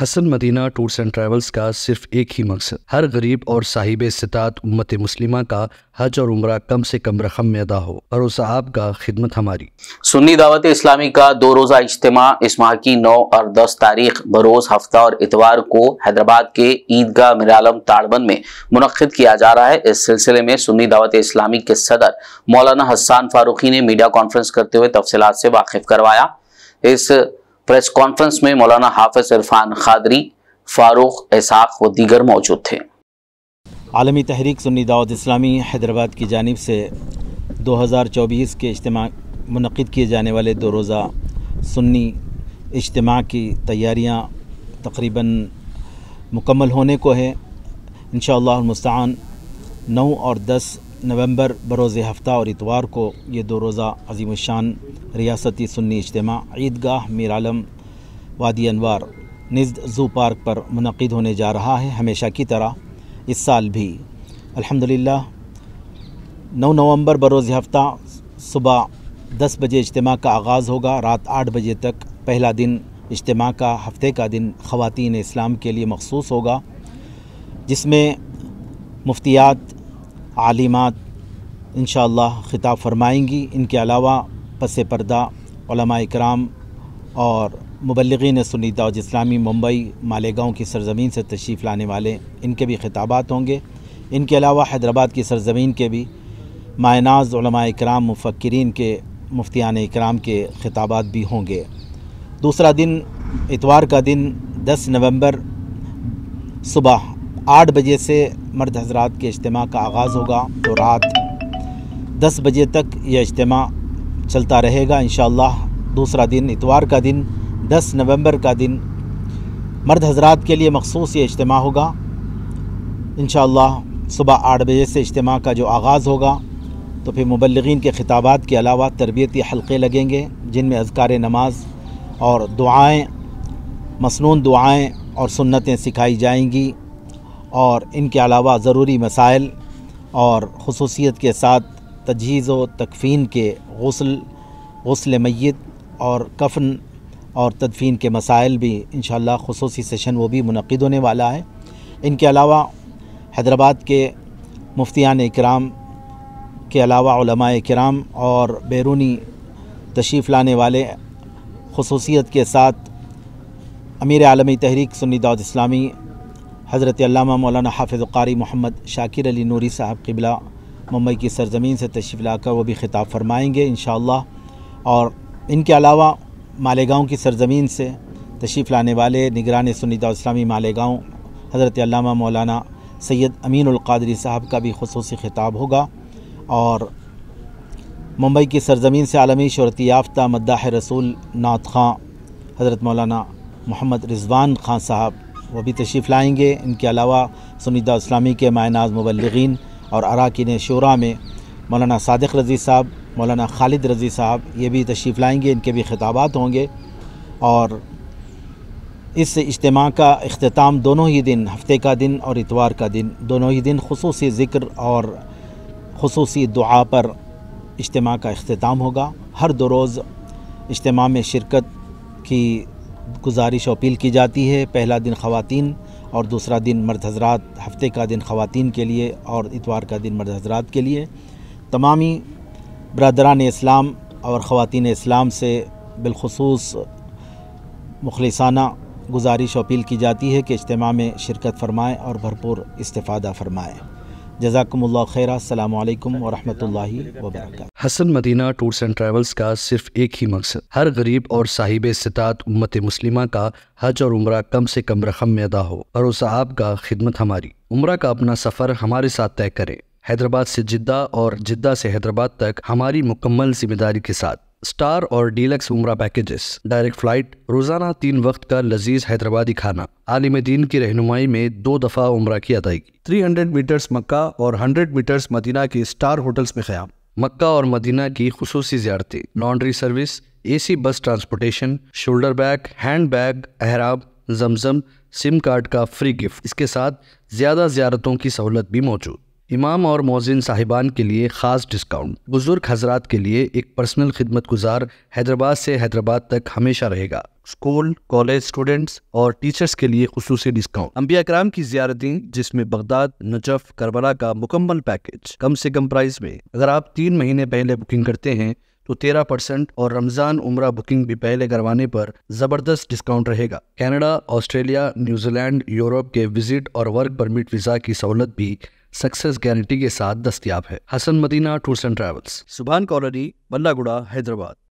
Hasan Madina tours and travels का सिर्फ एक ही मकसद हर गरीब और साहिब सितात उम्मत मुस्लिमा का हज और उम्र कम से कम रकम में अदा हो साहब का खिदमत हमारी सुन्नी दावत इस्लामी का दो रोज़ा इज्तम इस माह की नौ और दस तारीख बरोज हफ्ता और इतवार को हैदराबाद के ईदगाह मिरालम ताड़बन में मुनद किया जा रहा है इस सिलसिले में सुन्नी दावत इस्लामी के सदर मौलाना हसान फारूकी ने मीडिया कॉन्फ्रेंस करते हुए तफसलत से वाकिफ करवाया इस प्रेस कॉन्फ्रेंस में मौलाना हाफिज इरफान खादरी फारूक इसाक व दीगर मौजूद थे आलमी तहरीक सुन्नी दावत इस्लामी हैदराबाद की जानब से 2024 के इज्तम मनद किए जाने वाले दो रोज़ा सुन्नी इज्तम की तैयारियाँ तकरीबन मुकम्मल होने को है इन मुस्तान नौ और दस नवंबर बरोज़ हफ़्ता और इतवार को ये दो रोज़ा अजीम शान रियासती सुन्नी इजतम ईदगाह मीरालम वादी अनवार नज़द ज़ू पार्क पर मनद होने जा रहा है हमेशा की तरह इस साल भी अल्हम्दुलिल्लाह 9 नवंबर बरोज़ हफ्ता सुबह 10 बजे इज्तम का आगाज़ होगा रात 8 बजे तक पहला दिन इज्तम का हफ्ते का दिन ख़वान इस्लाम के लिए मखसूस होगा जिसमें मुफ्तियात आलिमात इन शिताब फरमाएंगी इनके अलावा पस पर्दा कराम और मुबलगिन सुनी दावज इस्लामी मुंबई मालेगाँव की सरजमीन से तशरीफ़ लाने वाले इनके भी खिताबात होंगे इनके अलावा हैदराबाद की सरजमीन के भी मायनाज कराम मुफक्रीन के मुफ्तियान कराम के खिताबात भी होंगे दूसरा दिन इतवार का दिन 10 नवंबर सुबह आठ बजे से मर्द हजरात के अज्तम का आगाज़ होगा तो रात दस बजे तक यह अज्तम चलता रहेगा इन दूसरा दिन इतवार का दिन 10 नवंबर का दिन मर्द हजरात के लिए मखसूस ये इज्तम होगा इन सुबह आठ बजे से इज्तम का जो आगाज़ होगा तो फिर मुबलगिन के ख़िताबात के अलावा तरबियती हलक़े लगेंगे जिनमें अजकार नमाज और दुआएँ मसनू दुआएँ और सुन्नतें सिखाई जाएंगी और इनके अलावा ज़रूरी मसाइल और खसूसियत के साथ तजहीज़ व तकफ़ीन के गसल गसल मैत और कफ़न और तदफ़ीन के मसाइल भी इन खसूसी सेशन वो भी मनद होने वाला है इनके अलावा हैदराबाद के मुफ्तियान कराम के अलावा कराम और बैरूनी तशरीफ़ लाने वाले खसूसियत के साथ अमीर आलमी तहरीक सुन्नी दाद इस्लामी हज़रत मौलाना हाफिज़ारी मोहम्मद शाकिर अली नूरी साहब किबला मुंबई की सरजमीन से तशरीफ़ लाकर वो भी ख़िताब फरमाएँगे इन और इनके अलावा मालेगाँव की सरजमीन से तशरीफ़ लाने वाले निगरान सुनीता इस्लामी मालेगाँव हज़रत अल्लामा मौलाना सैयद अलकादरी साहब का भी खसूस ख़िताब होगा और मुंबई की सरजमीन से आलमी शहरत याफ्ता मद्दाह रसूल नात खां हज़रत मौलाना मोहम्मद रिजवान खां साहब वो भी तशरीफ़ लाएँगे इनके अलावा सुनीता इस्लामी के मायनाज मुबलगिन और अरकान शुरा में मौलाना सदक रज़ी साहब मौलाना खालिद रज़ी साहब ये भी तशरीफ़ लाएँगे इनके भी खिताबात होंगे और इस इज्तम का अख्ताम दोनों ही दिन हफ्ते का दिन और इतवार का दिन दोनों ही दिन खसूस ज़िक्र और खसूस दुआ पर इज्तम का अख्ताम होगा हर दो रोज़ इज्तम में शिरकत की गुजारिश अपील की जाती है पहला दिन ख़वान और दूसरा दिन मर्द हजरात हफ्ते का दिन ख़वान के लिए और इतवार का दिन मर्द हजरात के लिए तमामी बरदरान इस्लाम और ख़वान इस्लाम से बिलखसूस मुखलसाना गुजारिश अपील की जाती है कि इज्तम में शिरकत फरमाएँ और भरपूर इस्तः फरमाएँ जजाकमल्ला खैर अल्लाम Hasan Madina tours and travels का सिर्फ एक ही मकसद हर गरीब और साहिब सितात उम्मत मुस्लिमा का हज और उम्र कम से कम रकम में अदा हो और साहब का खिदमत हमारी उम्र का अपना सफ़र हमारे साथ तय करें हैदराबाद से जिद्दा और जिद्दा से हैदराबाद तक हमारी मुकम्मल जिम्मेदारी के साथ स्टार और डीलक्स उमरा पैकेजेस डायरेक्ट फ्लाइट रोजाना तीन वक्त का लजीज हैदराबादी खाना आलिम दीन की रहनुमाई में दो दफ़ा उम्र की अदायगी 300 मीटर्स मक्का और 100 मीटर्स मदीना के स्टार होटल्स में ख्याम मक्का और मदीना की खसूसी ज्यारतें laundry service AC bus transportation shoulder bag hand bag अहराब जमजम सिम कार्ड का फ्री गिफ्ट इसके साथ ज़्यादा ज्यारतों की सहूलत भी मौजूद इमाम और मोजिन साहिबान के लिए ख़ास डिस्काउंट बुज़ुर्ग हजरात के लिए एक पर्सनल खिदमत गुजार हैदराबाद से हैदराबाद तक हमेशा रहेगा स्कूल कॉलेज स्टूडेंट्स और टीचर्स के लिए खसूस डिस्काउंट अम्बिया कराम की ज्यारतें जिसमें बगदाद नजफ करबला का मुकम्मल पैकेज कम से कम प्राइस में अगर आप तीन महीने पहले बुकिंग करते हैं तो तेरह परसेंट और रमजान उम्र बुकिंग भी पहले करवाने पर जबरदस्त डिस्काउंट रहेगा कनाडा ऑस्ट्रेलिया न्यूजीलैंड यूरोप के विजिट और वर्क परमिट वीजा की सहूलत भी सक्सेस गारंटी के साथ दस्तियाब है Hasan Madina tours and travels सुबह कॉलोनी बल्लागुड़ा हैदराबाद